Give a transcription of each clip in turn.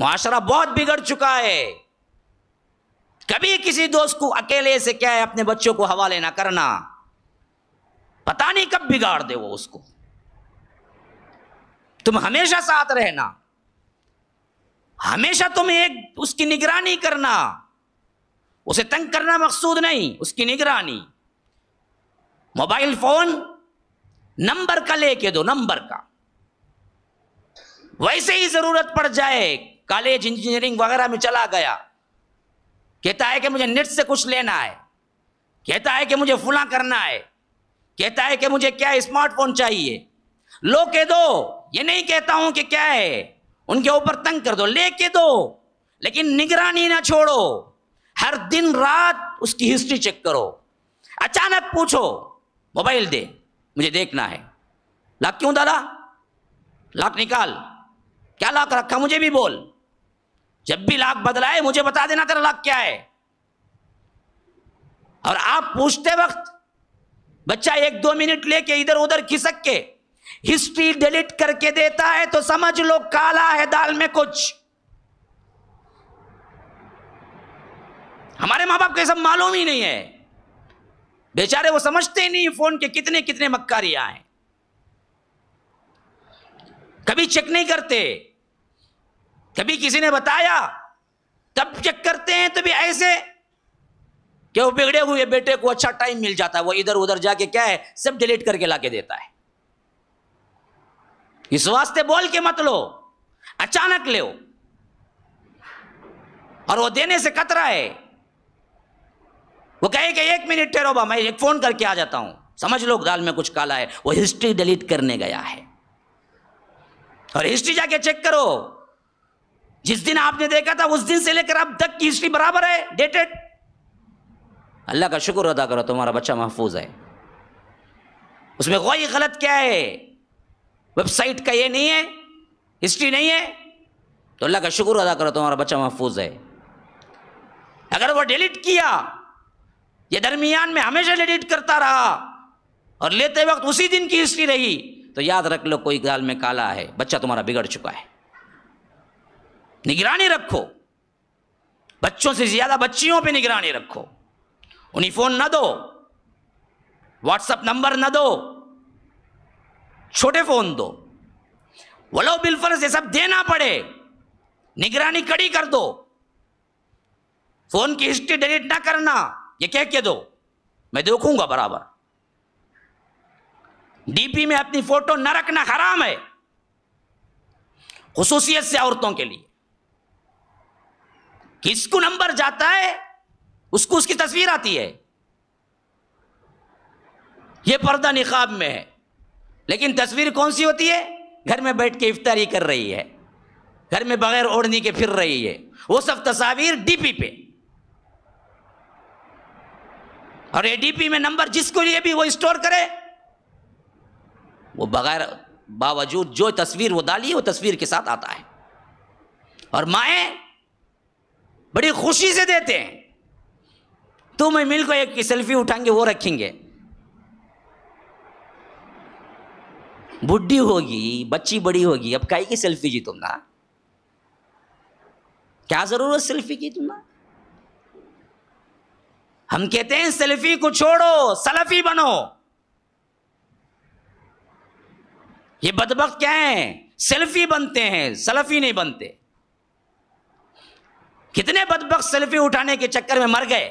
माशरा बहुत बिगड़ चुका है कभी किसी दोस्त को अकेले से क्या है अपने बच्चों को हवाले ना करना पता नहीं कब बिगाड़ दे वो उसको तुम हमेशा साथ रहना हमेशा तुम एक उसकी निगरानी करना उसे तंग करना मकसूद नहीं उसकी निगरानी मोबाइल फोन नंबर का लेके दो नंबर का वैसे ही जरूरत पड़ जाए कॉलेज इंजीनियरिंग वगैरह में चला गया कहता है कि मुझे नेट से कुछ लेना है कहता है कि मुझे फुला करना है कहता है कि मुझे क्या स्मार्टफोन चाहिए लो के दो ये नहीं कहता हूं कि क्या है उनके ऊपर तंग कर दो लेके दो लेकिन निगरानी ना छोड़ो हर दिन रात उसकी हिस्ट्री चेक करो अचानक पूछो मोबाइल दे मुझे देखना है लाख क्यों दादा लाख निकाल क्या लाख रखा मुझे भी बोल जब भी लाख बदलाए मुझे बता देना तेरा लाख क्या है और आप पूछते वक्त बच्चा एक दो मिनट लेके इधर उधर खिसक के हिस्ट्री डिलीट करके देता है तो समझ लो काला है दाल में कुछ हमारे मां बाप को सब मालूम ही नहीं है बेचारे वो समझते ही नहीं फोन के कितने कितने मक्कारियां हैं कभी चेक नहीं करते कभी किसी ने बताया तब चेक करते हैं तभी ऐसे कि वो बिगड़े हुए बेटे को अच्छा टाइम मिल जाता है वो इधर उधर जाके क्या है सब डिलीट करके लाके देता है इस वास्ते बोल के मत लो अचानक ले और वो देने से कतरा है वो कहे कि एक मिनट ठहरो मैं एक फोन करके आ जाता हूं समझ लो दाल में कुछ काला है वो हिस्ट्री डिलीट करने गया है और हिस्ट्री जाके चेक करो जिस दिन आपने देखा था उस दिन से लेकर अब तक की हिस्ट्री बराबर है डेटेड अल्लाह का शुक्र अदा करो तुम्हारा बच्चा महफूज है उसमें कोई गलत क्या है वेबसाइट का ये नहीं है हिस्ट्री नहीं है तो अल्लाह का शुक्र अदा करो तुम्हारा बच्चा महफूज है अगर वो डिलीट किया ये दरमियान में हमेशा डिलीट करता रहा और लेते वक्त उसी दिन की हिस्ट्री रही तो याद रख लो कोई गाल में काला है बच्चा तुम्हारा बिगड़ चुका है निगरानी रखो बच्चों से ज्यादा बच्चियों पे निगरानी रखो उन्हें फोन ना दो व्हाट्सएप नंबर ना दो छोटे फोन दो वलो बिलफर ये सब देना पड़े निगरानी कड़ी कर दो फोन की हिस्ट्री डिलीट ना करना ये कह के दो मैं देखूंगा बराबर डीपी में अपनी फोटो न रखना हराम है खसूसियत से औरतों के लिए किसको नंबर जाता है उसको उसकी तस्वीर आती है ये पर्दा निकाब में है लेकिन तस्वीर कौन सी होती है घर में बैठ के इफ्तारी कर रही है घर में बगैर ओढ़नी के फिर रही है वो सब तस्वीर डीपी पे और ये डीपी में नंबर जिसको लिए भी वो स्टोर करे वो बगैर बावजूद जो तस्वीर वो डाली वो तस्वीर के साथ आता है और माएँ बड़ी खुशी से देते हैं तो मैं मिलकर एक सेल्फी उठाएंगे वो रखेंगे बुढ़ी होगी बच्ची बड़ी होगी अब कहे की सेल्फी जी तुम ना क्या जरूरत सेल्फी की तुम ना हम कहते हैं सेल्फी को छोड़ो सलफी बनो ये बदबक क्या है सेल्फी बनते हैं सलफी नहीं बनते कितने बदबक सेल्फी उठाने के चक्कर में मर गए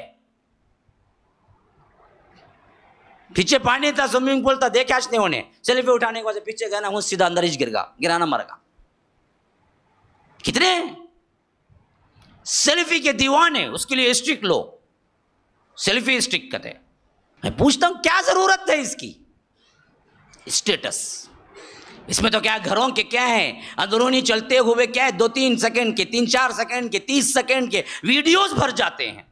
पीछे पानी था स्विमिंग पूल था देखा नहीं होने सेल्फी उठाने के वजह पीछे गया ना हूं सीधा अंदर ही गिर गया गिराना मर गया कितने सेल्फी के दीवाने उसके लिए स्टिक लो सेल्फी स्टिक कहते मैं पूछता हूं क्या जरूरत है इसकी स्टेटस इसमें तो क्या घरों के क्या है अंदरूनी चलते हुए क्या है दो तीन सेकंड के तीन चार सेकंड के तीस सेकंड के वीडियोस भर जाते हैं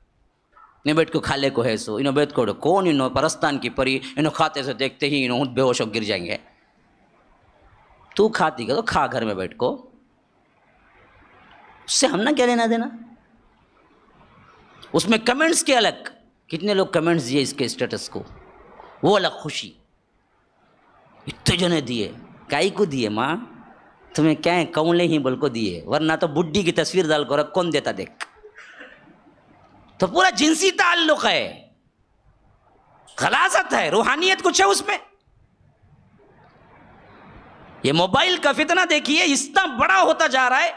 निबेट को खाले को है सो इन बेट को कौन इन परस्तान की परी इन्हों खाते से देखते ही इन बेहोश गिर जाएंगे तू खाती करो तो खा घर में बैठ को उससे हम ना क्या लेना देना उसमें कमेंट्स के अलग कितने लोग कमेंट्स दिए इसके स्टेटस को वो अलग खुशी इतने जने दिए काई को दिए माँ तुम्हें क्या है कौले ही बोल को दिए वरना तो बुढ़ी की तस्वीर डाल कर कौन देता देख तो पूरा जिनसी ताल्लुक है खलासत है रूहानियत कुछ है उसमें ये मोबाइल का फितना देखिए इतना बड़ा होता जा रहा है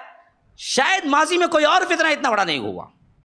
शायद माजी में कोई और फितना इतना बड़ा नहीं हुआ